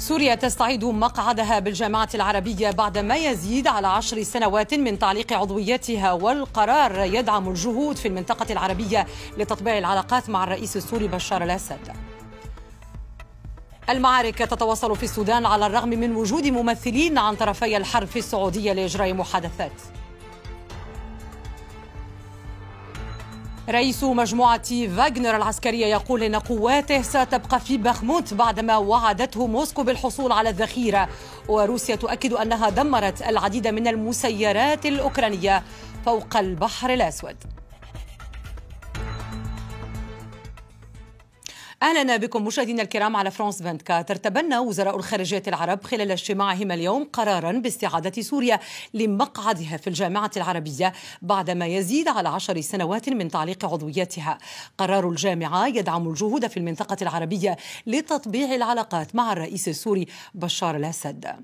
سوريا تستعيد مقعدها بالجامعة العربية بعد ما يزيد على عشر سنوات من تعليق عضويتها والقرار يدعم الجهود في المنطقة العربية لتطبيع العلاقات مع الرئيس السوري بشار الأسد المعارك تتواصل في السودان على الرغم من وجود ممثلين عن طرفي الحرب في السعودية لإجراء محادثات رئيس مجموعة فاغنر العسكرية يقول إن قواته ستبقى في بخموت بعدما وعدته موسكو بالحصول على الذخيرة وروسيا تؤكد أنها دمرت العديد من المسيرات الأوكرانية فوق البحر الأسود اهلا بكم مشاهدينا الكرام على فرانس 24 تبنى وزراء الخارجيه العرب خلال اجتماعهم اليوم قرارا باستعاده سوريا لمقعدها في الجامعه العربيه بعد ما يزيد على عشر سنوات من تعليق عضويتها قرار الجامعه يدعم الجهود في المنطقه العربيه لتطبيع العلاقات مع الرئيس السوري بشار الاسد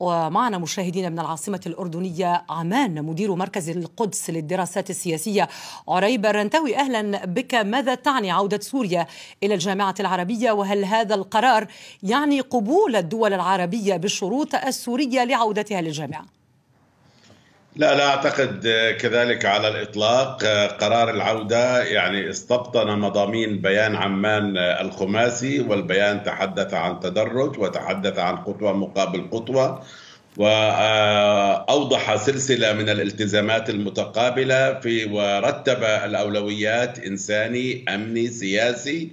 ومعنا مشاهدينا من العاصمة الأردنية عمان مدير مركز القدس للدراسات السياسية عريب الرنتوي أهلا بك ماذا تعني عودة سوريا إلى الجامعة العربية وهل هذا القرار يعني قبول الدول العربية بالشروط السورية لعودتها للجامعة؟ لا لا اعتقد آه، كذلك على الاطلاق آه، قرار العوده يعني استبطن مضامين بيان عمان آه، الخماسي والبيان تحدث عن تدرج وتحدث عن خطوه مقابل خطوه واوضح سلسله من الالتزامات المتقابله في ورتب الاولويات انساني امني سياسي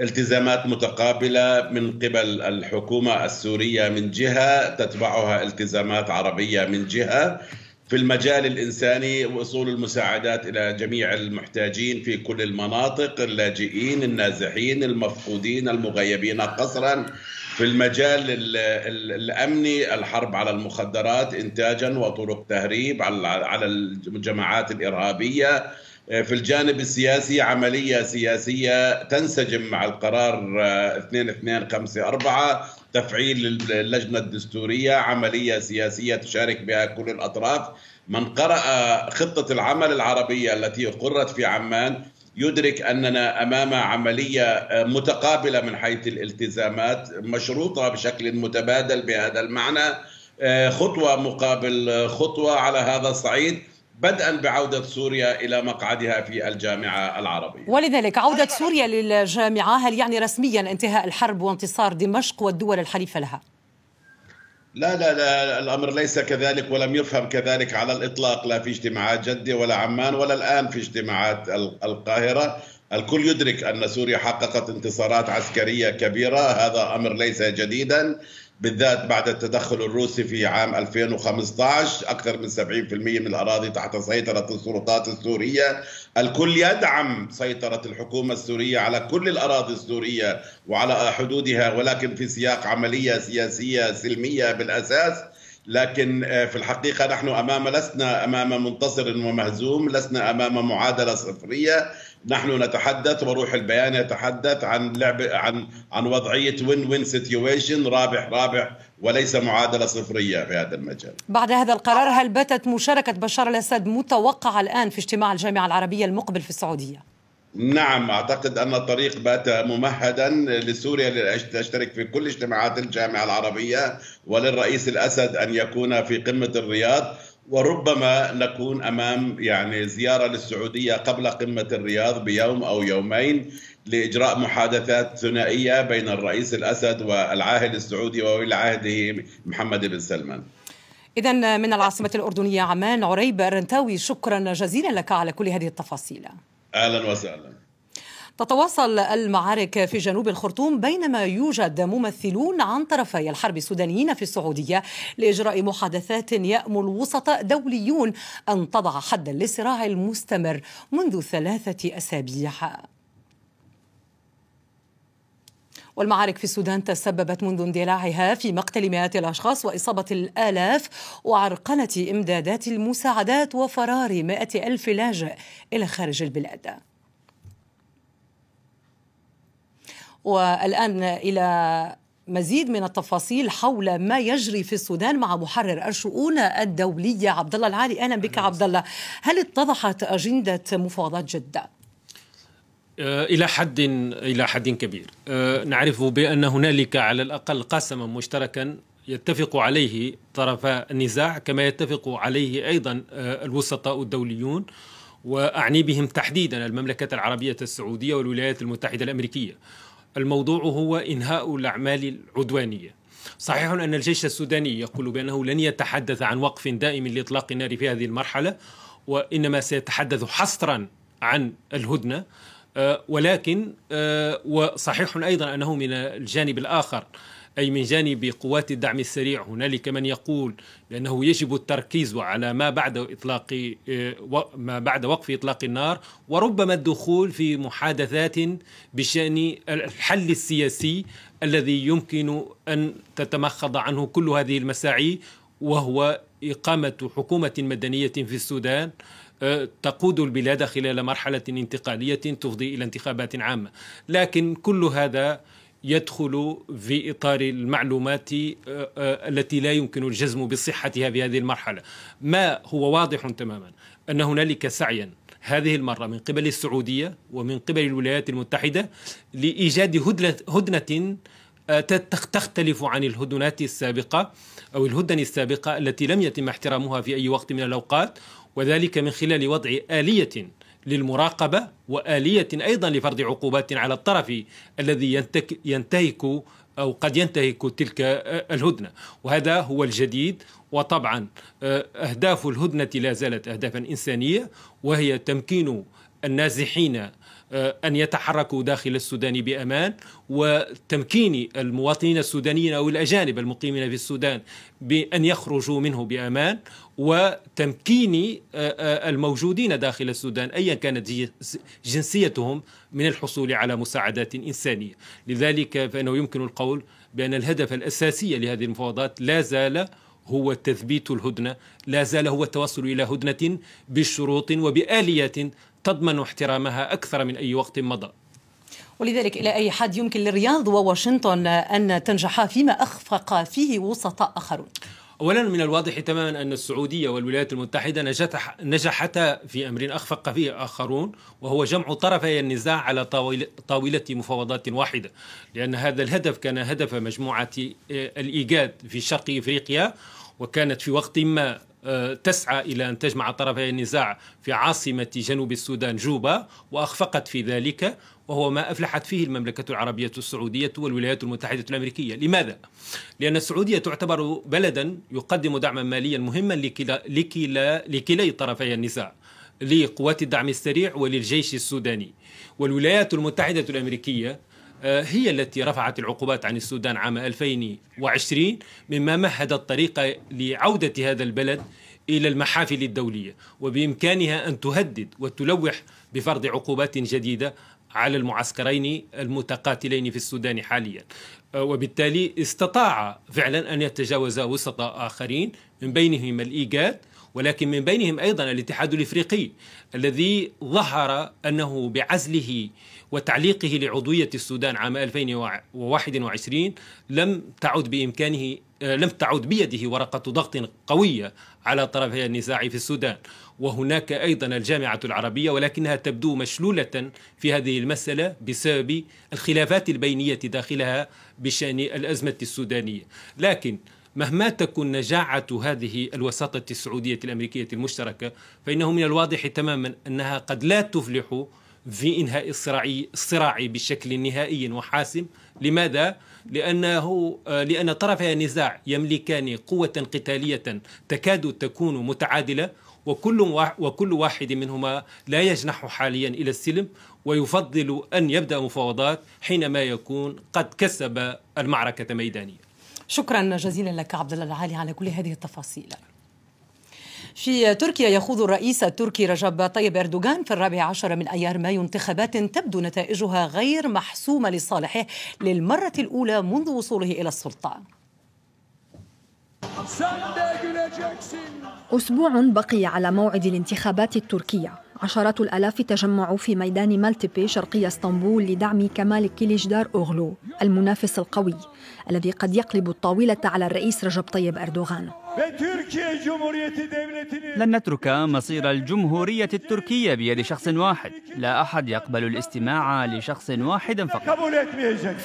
التزامات متقابله من قبل الحكومه السوريه من جهه تتبعها التزامات عربيه من جهه في المجال الإنساني وصول المساعدات إلى جميع المحتاجين في كل المناطق اللاجئين النازحين المفقودين المغيبين قصرا في المجال الأمني الحرب على المخدرات إنتاجا وطرق تهريب على الجماعات الإرهابية في الجانب السياسي عملية سياسية تنسجم مع القرار 2254 تفعيل اللجنة الدستورية عملية سياسية تشارك بها كل الأطراف من قرأ خطة العمل العربية التي أقرت في عمان يدرك أننا أمام عملية متقابلة من حيث الالتزامات مشروطة بشكل متبادل بهذا المعنى آه، خطوة مقابل خطوة على هذا الصعيد بدءا بعودة سوريا إلى مقعدها في الجامعة العربية ولذلك عودة سوريا للجامعة هل يعني رسميا انتهاء الحرب وانتصار دمشق والدول الحليفة لها؟ لا لا لا الامر ليس كذلك ولم يفهم كذلك على الاطلاق لا في اجتماعات جده ولا عمان ولا الان في اجتماعات القاهره الكل يدرك ان سوريا حققت انتصارات عسكريه كبيره هذا امر ليس جديدا بالذات بعد التدخل الروسي في عام 2015 أكثر من 70% من الأراضي تحت سيطرة السلطات السورية الكل يدعم سيطرة الحكومة السورية على كل الأراضي السورية وعلى حدودها ولكن في سياق عملية سياسية سلمية بالأساس لكن آه، في الحقيقة نحن أمام لسنا أمام منتصر ومهزوم لسنا أمام معادلة صفرية نحن نتحدث وروح البيان يتحدث عن لعبة عن عن وضعية وين وين سيتويشن رابح رابح وليس معادلة صفرية في هذا المجال بعد هذا القرار هل باتت مشاركة بشار الأسد متوقعة الآن في اجتماع الجامعة العربية المقبل في السعودية؟ نعم اعتقد ان الطريق بات ممهدا لسوريا لتشترك في كل اجتماعات الجامعه العربيه وللرئيس الاسد ان يكون في قمه الرياض وربما نكون امام يعني زياره للسعوديه قبل قمه الرياض بيوم او يومين لاجراء محادثات ثنائيه بين الرئيس الاسد والعاهل السعودي وولي عهده محمد بن سلمان. اذا من العاصمه الاردنيه عمان عريب الرنتاوي شكرا جزيلا لك على كل هذه التفاصيل. اهلا وسهلا. تتواصل المعارك في جنوب الخرطوم بينما يوجد ممثلون عن طرفي الحرب السودانيين في السعوديه لاجراء محادثات يامل وسطاء دوليون ان تضع حدا للصراع المستمر منذ ثلاثه اسابيع. والمعارك في السودان تسببت منذ اندلاعها في مقتل مئات الأشخاص وإصابة الآلاف وعرقلة إمدادات المساعدات وفرار مئة ألف لاجئ إلى خارج البلاد والآن إلى مزيد من التفاصيل حول ما يجري في السودان مع محرر الشؤون الدولية عبد الله العالي أهلا بك عبد الله هل اتضحت أجندة مفاوضات جدة؟ آه، إلى حد إلى حد كبير آه، نعرف بأن هنالك على الأقل قسما مشتركا يتفق عليه طرفا النزاع كما يتفق عليه أيضا آه، الوسطاء الدوليون وأعني بهم تحديدا المملكة العربية السعودية والولايات المتحدة الأمريكية الموضوع هو انهاء الاعمال العدوانيه صحيح ان الجيش السوداني يقول بانه لن يتحدث عن وقف دائم لاطلاق النار في هذه المرحله وانما سيتحدث حصرا عن الهدنه آه، ولكن آه، وصحيح ايضا انه من الجانب الاخر أي من جانب قوات الدعم السريع هنالك من يقول بأنه يجب التركيز على ما بعد إطلاق آه، ما بعد وقف إطلاق النار وربما الدخول في محادثات بشأن الحل السياسي الذي يمكن أن تتمخض عنه كل هذه المساعي وهو إقامة حكومة مدنية في السودان آه، تقود البلاد خلال مرحلة انتقالية تفضي إلى انتخابات عامة لكن كل هذا يدخل في اطار المعلومات آه، آه، التي لا يمكن الجزم بصحتها في هذه المرحله ما هو واضح تماما ان هنالك سعيا هذه المره من قبل السعوديه ومن قبل الولايات المتحده لايجاد هدنه آه، تختلف عن الهدنات السابقه او الهدن السابقه التي لم يتم احترامها في اي وقت من الاوقات وذلك من خلال وضع اليه للمراقبه واليه ايضا لفرض عقوبات على الطرف الذي ينتهك او قد ينتهك تلك الهدنه وهذا هو الجديد وطبعا آه، اهداف الهدنه لا زالت اهدافا انسانيه وهي تمكين النازحين آه، أن يتحركوا داخل السودان بأمان وتمكين المواطنين السودانيين أو الأجانب المقيمين في السودان بأن يخرجوا منه بأمان وتمكين آه، آه، الموجودين داخل السودان أيا كانت جنسيتهم من الحصول على مساعدات إنسانية لذلك فإنه يمكن القول بأن الهدف الأساسي لهذه المفاوضات لا زال هو تثبيت الهدنة لا زال هو التوصل إلى هدنة بشروط وبآليات تضمن احترامها أكثر من أي وقت مضى ولذلك إلى أي حد يمكن للرياض وواشنطن أن تنجحا فيما أخفق فيه وسطاء آخرون اولا من الواضح تماما ان السعوديه والولايات المتحده نجحتا في امر اخفق فيه اخرون وهو جمع طرفي النزاع على طاوله مفاوضات واحده لان هذا الهدف كان هدف مجموعه آه، الايجاد في شرق افريقيا وكانت في وقت ما آه، تسعى إلى أن تجمع طرفي النزاع في عاصمة جنوب السودان جوبا وأخفقت في ذلك وهو ما أفلحت فيه المملكة العربية السعودية والولايات المتحدة الأمريكية لماذا؟ لأن السعودية تعتبر بلدا يقدم دعما ماليا مهما لكلا, لكلا, لكلي طرفي النزاع لقوات الدعم السريع وللجيش السوداني والولايات المتحدة الأمريكية آه، هي التي رفعت العقوبات عن السودان عام 2020 مما مهد الطريق لعودة هذا البلد إلى المحافل الدولية وبإمكانها أن تهدد وتلوح بفرض عقوبات جديدة على المعسكرين المتقاتلين في السودان حاليا آه، وبالتالي استطاع فعلا أن يتجاوز وسط آخرين من بينهم الإيجاد ولكن من بينهم أيضا الاتحاد الإفريقي الذي ظهر أنه بعزله وتعليقه لعضوية السودان عام 2021 لم تعد بإمكانه آه، لم تعد بيده ورقة ضغط قوية على طرفي النزاع في السودان وهناك أيضا الجامعة العربية ولكنها تبدو مشلولة في هذه المسألة بسبب الخلافات البينية داخلها بشأن الأزمة السودانية لكن مهما تكن نجاعة هذه الوساطة السعودية الأمريكية المشتركة فإنه من الواضح تماما أنها قد لا تفلح في إنهاء الصراعي الصراع بشكل نهائي وحاسم لماذا؟ لأنه آه، لأن طرفي النزاع يملكان قوة قتالية تكاد تكون متعادلة وكل وكل واحد منهما لا يجنح حاليا الى السلم ويفضل ان يبدا مفاوضات حينما يكون قد كسب المعركه ميدانيا شكرا جزيلا لك عبد الله العالي على كل هذه التفاصيل في تركيا يخوض الرئيس التركي رجب طيب اردوغان في الرابع عشر من ايار مايو انتخابات تبدو نتائجها غير محسومه لصالحه للمره الاولى منذ وصوله الى السلطه. اسبوع بقي على موعد الانتخابات التركيه عشرات الآلاف تجمعوا في ميدان مالتبي شرقي اسطنبول لدعم كمال كيليجدار أوغلو المنافس القوي الذي قد يقلب الطاولة على الرئيس رجب طيب أردوغان لن نترك مصير الجمهورية التركية بيد شخص واحد لا أحد يقبل الاستماع لشخص واحد فقط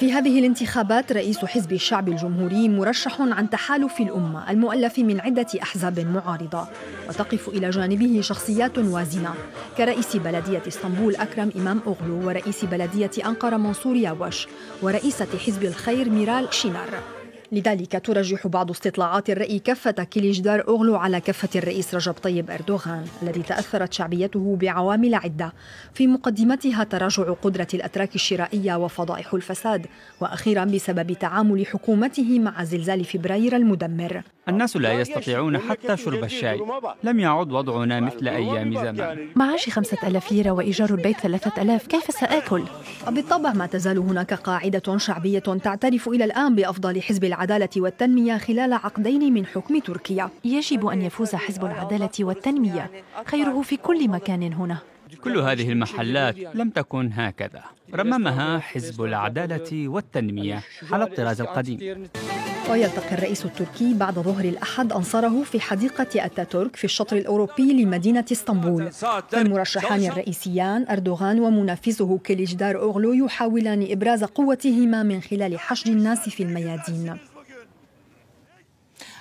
في هذه الانتخابات رئيس حزب الشعب الجمهوري مرشح عن تحالف الأمة المؤلف من عدة أحزاب معارضة وتقف إلى جانبه شخصيات وازنة كرئيس بلدية اسطنبول أكرم إمام أغلو ورئيس بلدية أنقرة منصور ياوش ورئيسة حزب الخير ميرال شينار لذلك ترجح بعض استطلاعات الرأي كفة كيليجدار أوغلو على كفة الرئيس رجب طيب أردوغان الذي تأثرت شعبيته بعوامل عدة في مقدمتها تراجع قدرة الأتراك الشرائية وفضائح الفساد وأخيرا بسبب تعامل حكومته مع زلزال فبراير المدمر الناس لا يستطيعون حتى شرب الشاي لم يعد وضعنا مثل أيام زمان معاشي خمسة ألاف ليرة وإيجار البيت ثلاثة ألاف كيف سآكل؟ بالطبع ما تزال هناك قاعدة شعبية تعترف إلى الآن بأفضل حزب العدالة والتنمية خلال عقدين من حكم تركيا يجب أن يفوز حزب العدالة والتنمية خيره في كل مكان هنا كل هذه المحلات لم تكن هكذا رممها حزب العدالة والتنمية على الطراز القديم ويلتقي الرئيس التركي بعد ظهر الأحد أنصاره في حديقة أتاتورك في الشطر الأوروبي لمدينة اسطنبول المرشحان الرئيسيان أردوغان ومنافسه كليجدار أوغلو يحاولان إبراز قوتهما من خلال حشد الناس في الميادين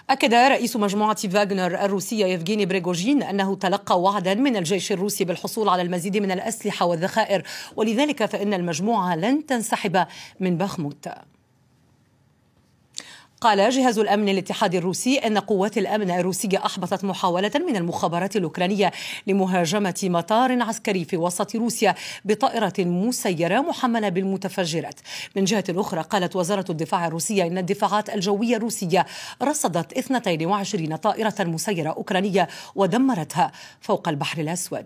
أكد رئيس مجموعة فاغنر الروسية يفغيني بريغوجين أنه تلقى وعدا من الجيش الروسي بالحصول على المزيد من الأسلحة والذخائر ولذلك فإن المجموعة لن تنسحب من بخموت قال جهاز الامن الاتحادي الروسي ان قوات الامن الروسيه احبطت محاوله من المخابرات الاوكرانيه لمهاجمه مطار عسكري في وسط روسيا بطائره مسيره محمله بالمتفجرات. من جهه اخرى قالت وزاره الدفاع الروسيه ان الدفاعات الجويه الروسيه رصدت 22 طائره مسيره اوكرانيه ودمرتها فوق البحر الاسود.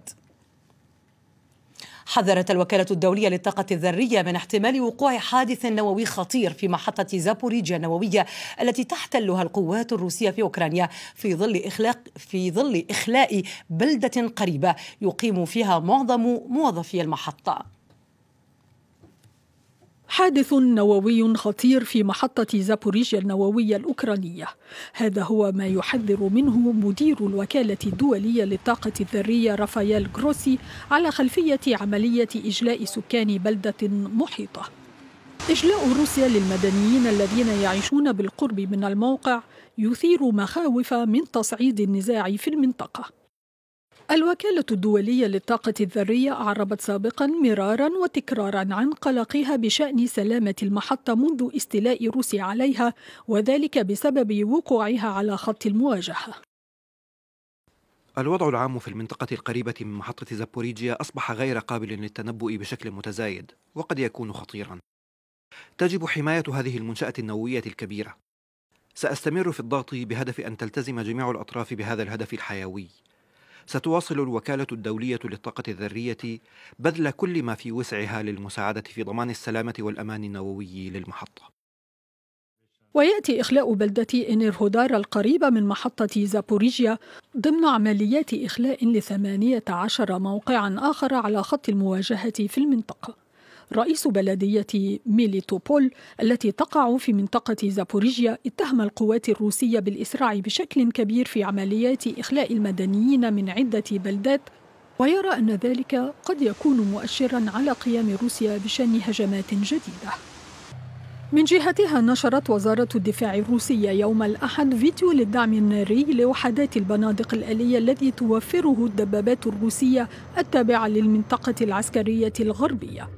حذرت الوكالة الدولية للطاقة الذرية من احتمال وقوع حادث نووي خطير في محطة زابوريجيا النووية التي تحتلها القوات الروسية في أوكرانيا في ظل إخلاق في ظل إخلاء بلدة قريبة يقيم فيها معظم موظفي المحطة حادث نووي خطير في محطة زابوريجيا النووية الأوكرانية هذا هو ما يحذر منه مدير الوكالة الدولية للطاقة الذرية رافائيل غروسي على خلفية عملية إجلاء سكان بلدة محيطة إجلاء روسيا للمدنيين الذين يعيشون بالقرب من الموقع يثير مخاوف من تصعيد النزاع في المنطقة الوكالة الدولية للطاقة الذرية أعربت سابقا مرارا وتكرارا عن قلقها بشأن سلامة المحطة منذ استيلاء روسيا عليها وذلك بسبب وقوعها على خط المواجهة الوضع العام في المنطقة القريبة من محطة زابوريجيا أصبح غير قابل للتنبؤ بشكل متزايد وقد يكون خطيرا تجب حماية هذه المنشأة النووية الكبيرة سأستمر في الضغط بهدف أن تلتزم جميع الأطراف بهذا الهدف الحيوي ستواصل الوكالة الدولية للطاقة الذرية بذل كل ما في وسعها للمساعدة في ضمان السلامة والأمان النووي للمحطة. ويأتي إخلاء بلدة إنيرهودار القريبة من محطة زابوريجيا ضمن عمليات إخلاء لثمانية عشر موقعا آخر على خط المواجهة في المنطقة رئيس بلدية ميليتوبول التي تقع في منطقة زابوريجيا اتهم القوات الروسية بالإسراع بشكل كبير في عمليات إخلاء المدنيين من عدة بلدات ويرى أن ذلك قد يكون مؤشرا على قيام روسيا بشن هجمات جديدة من جهتها نشرت وزارة الدفاع الروسية يوم الأحد فيديو للدعم الناري لوحدات البنادق الآلية الذي توفره الدبابات الروسية التابعة للمنطقة العسكرية الغربية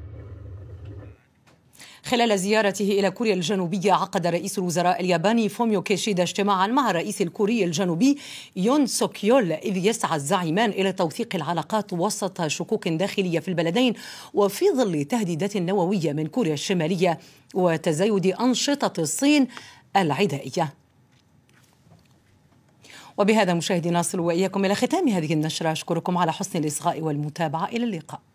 خلال زيارته إلى كوريا الجنوبية عقد رئيس الوزراء الياباني فوميو كيشيدا اجتماعا مع الرئيس الكوري الجنوبي يون سوك يول إذ يسعى الزعيمان إلى توثيق العلاقات وسط شكوك داخلية في البلدين وفي ظل تهديدات نووية من كوريا الشمالية وتزايد أنشطة الصين العدائية وبهذا مشاهدينا نصل وإياكم إلى ختام هذه النشرة أشكركم على حسن الإصغاء والمتابعة إلى اللقاء